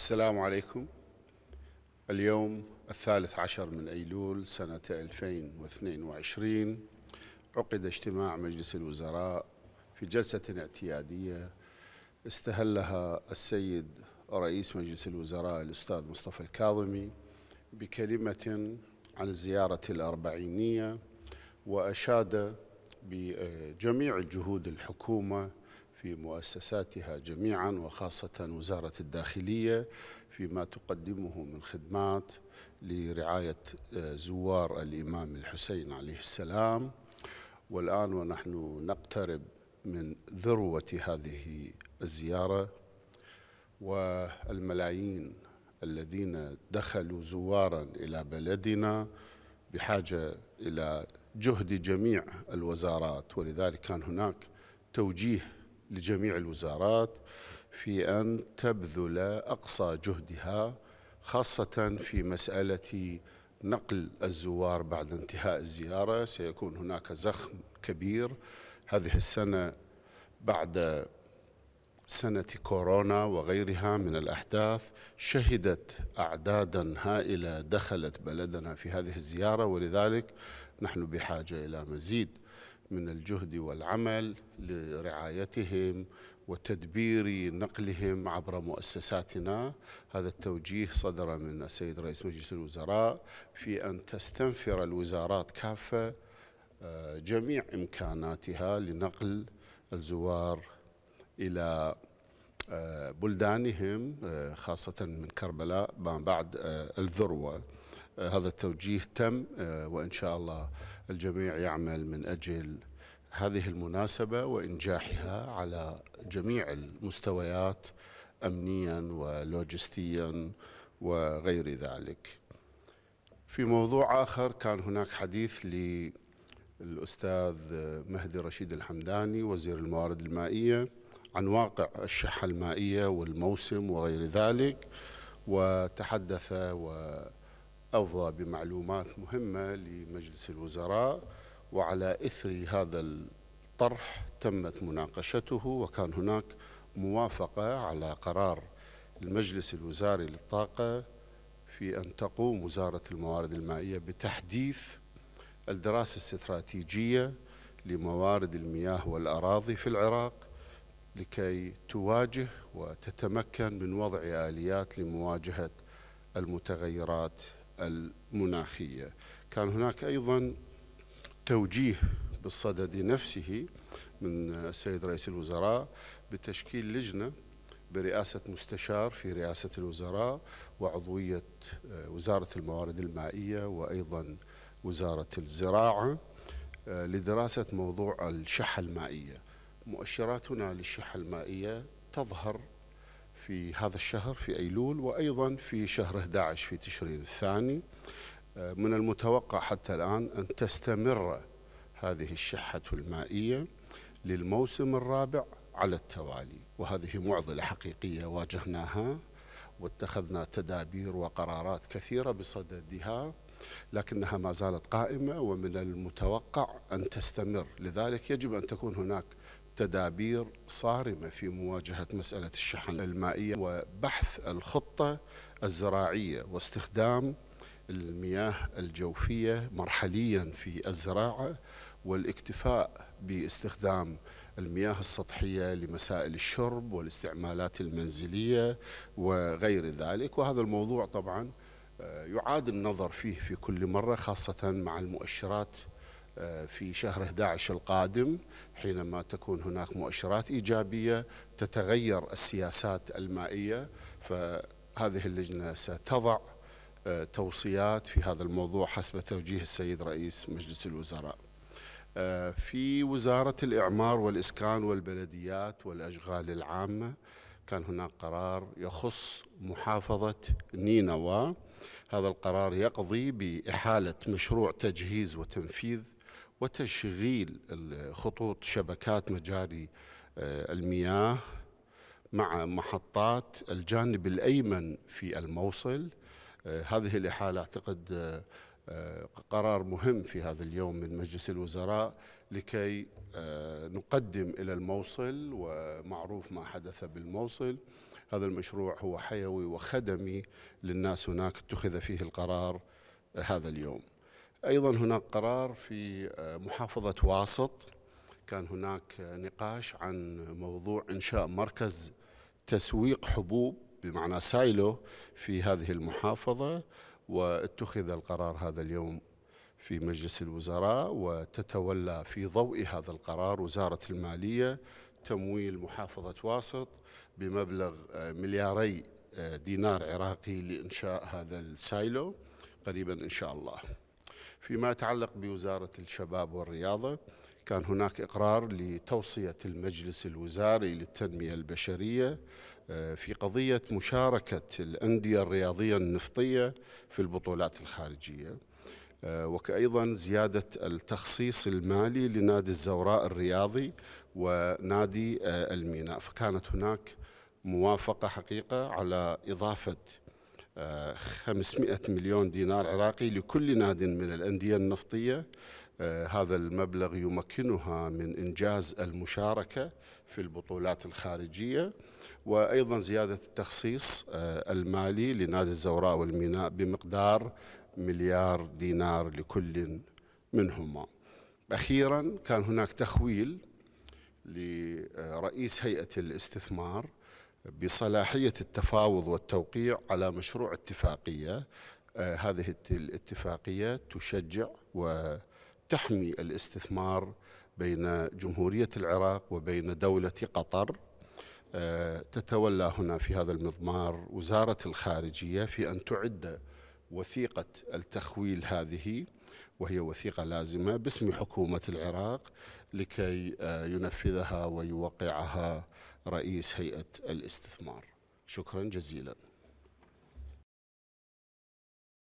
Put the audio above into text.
السلام عليكم اليوم الثالث عشر من أيلول سنة 2022 عقد اجتماع مجلس الوزراء في جلسة اعتيادية استهلها السيد رئيس مجلس الوزراء الأستاذ مصطفى الكاظمي بكلمة عن الزيارة الأربعينية وأشاد بجميع جهود الحكومة في مؤسساتها جميعا وخاصة وزارة الداخلية فيما تقدمه من خدمات لرعاية آه، زوار الإمام الحسين عليه السلام والآن ونحن نقترب من ذروة هذه الزيارة والملايين الذين دخلوا زوارا إلى بلدنا بحاجة إلى جهد جميع الوزارات ولذلك كان هناك توجيه لجميع الوزارات في أن تبذل أقصى جهدها خاصة في مسألة نقل الزوار بعد انتهاء الزيارة سيكون هناك زخم كبير هذه السنة بعد سنة كورونا وغيرها من الأحداث شهدت أعدادا هائلة دخلت بلدنا في هذه الزيارة ولذلك نحن بحاجة إلى مزيد من الجهد والعمل لرعايتهم وتدبير نقلهم عبر مؤسساتنا هذا التوجيه صدر من السيد رئيس مجلس الوزراء في أن تستنفر الوزارات كافة آه، جميع إمكاناتها لنقل الزوار إلى آه، بلدانهم آه، خاصة من كربلاء ما بعد الذروة آه، هذا التوجيه تم آه، وإن شاء الله الجميع يعمل من أجل هذه المناسبة وإنجاحها على جميع المستويات أمنيا ولوجستيا وغير ذلك في موضوع آخر كان هناك حديث للأستاذ آه، مهدي رشيد الحمداني وزير الموارد المائية عن واقع الشحة المائية والموسم وغير ذلك وتحدث و أفضى بمعلومات مهمة لمجلس الوزراء وعلى إثر هذا الطرح تمت مناقشته وكان هناك موافقة على قرار المجلس الوزاري للطاقة في أن تقوم وزارة الموارد المائية بتحديث الدراسة الاستراتيجية لموارد المياه والأراضي في العراق لكي تواجه وتتمكن من وضع آليات لمواجهة المتغيرات المناخية كان هناك أيضا توجيه بالصدد نفسه من السيد رئيس الوزراء بتشكيل لجنة برئاسة مستشار في رئاسة الوزراء وعضوية آه، وزارة الموارد المائية وأيضا وزارة الزراعة آه، لدراسة موضوع الشحة المائية مؤشراتنا للشحة المائية تظهر في هذا الشهر في أيلول وأيضا في شهر 11 في تشرين الثاني آه، من المتوقع حتى الآن أن تستمر هذه الشحة المائية للموسم الرابع على التوالي وهذه معضلة حقيقية واجهناها واتخذنا تدابير وقرارات كثيرة بصددها لكنها ما زالت قائمة ومن المتوقع أن تستمر لذلك يجب أن تكون هناك تدابير صارمة في مواجهة مسألة الشحن المائية وبحث الخطة الزراعية واستخدام المياه الجوفية مرحليا في الزراعة والاكتفاء باستخدام المياه السطحية لمسائل الشرب والاستعمالات المنزلية وغير ذلك وهذا الموضوع طبعا آه، يعاد النظر فيه في كل مرة خاصة مع المؤشرات في شهر 11 القادم حينما تكون هناك مؤشرات إيجابية تتغير السياسات المائية فهذه اللجنة ستضع آه، توصيات في هذا الموضوع حسب توجيه السيد رئيس مجلس الوزراء آه، في وزارة الإعمار والإسكان والبلديات والأشغال العامة كان هناك قرار يخص محافظة نينوى هذا القرار يقضي بإحالة مشروع تجهيز وتنفيذ وتشغيل خطوط شبكات مجاري آه، المياه مع محطات الجانب الأيمن في الموصل آه، هذه الإحالة أعتقد آه، قرار مهم في هذا اليوم من مجلس الوزراء لكي نقدم إلى الموصل ومعروف ما حدث بالموصل هذا المشروع هو حيوي وخدمي للناس هناك اتخذ فيه القرار هذا اليوم أيضا هناك قرار في آه، محافظة واسط كان هناك آه، نقاش عن موضوع إنشاء مركز تسويق حبوب بمعنى سايلو في هذه المحافظة واتخذ القرار هذا اليوم في مجلس الوزراء وتتولى في ضوء هذا القرار وزارة المالية تمويل محافظة واسط بمبلغ آه، ملياري دينار عراقي لإنشاء هذا السايلو قريبا إن شاء الله فيما يتعلق بوزارة الشباب والرياضة كان هناك إقرار لتوصية المجلس الوزاري للتنمية البشرية آه، في قضية مشاركة الأندية الرياضية النفطية في البطولات الخارجية آه، وكأيضا زيادة التخصيص المالي لنادي الزوراء الرياضي ونادي آه، الميناء فكانت هناك موافقة حقيقة على إضافة 500 مليون دينار عراقي لكل ناد من الأندية النفطية آه، هذا المبلغ يمكنها من إنجاز المشاركة في البطولات الخارجية وأيضا زيادة التخصيص آه، المالي لنادي الزوراء والميناء بمقدار مليار دينار لكل منهما أخيرا كان هناك تخويل لرئيس هيئة الاستثمار بصلاحية التفاوض والتوقيع على مشروع اتفاقية آه، هذه الاتفاقية تشجع وتحمي الاستثمار بين جمهورية العراق وبين دولة قطر آه، تتولى هنا في هذا المضمار وزارة الخارجية في أن تعد وثيقة التخويل هذه وهي وثيقة لازمة باسم حكومة العراق لكي آه، ينفذها ويوقعها رئيس هيئة الاستثمار شكرا جزيلا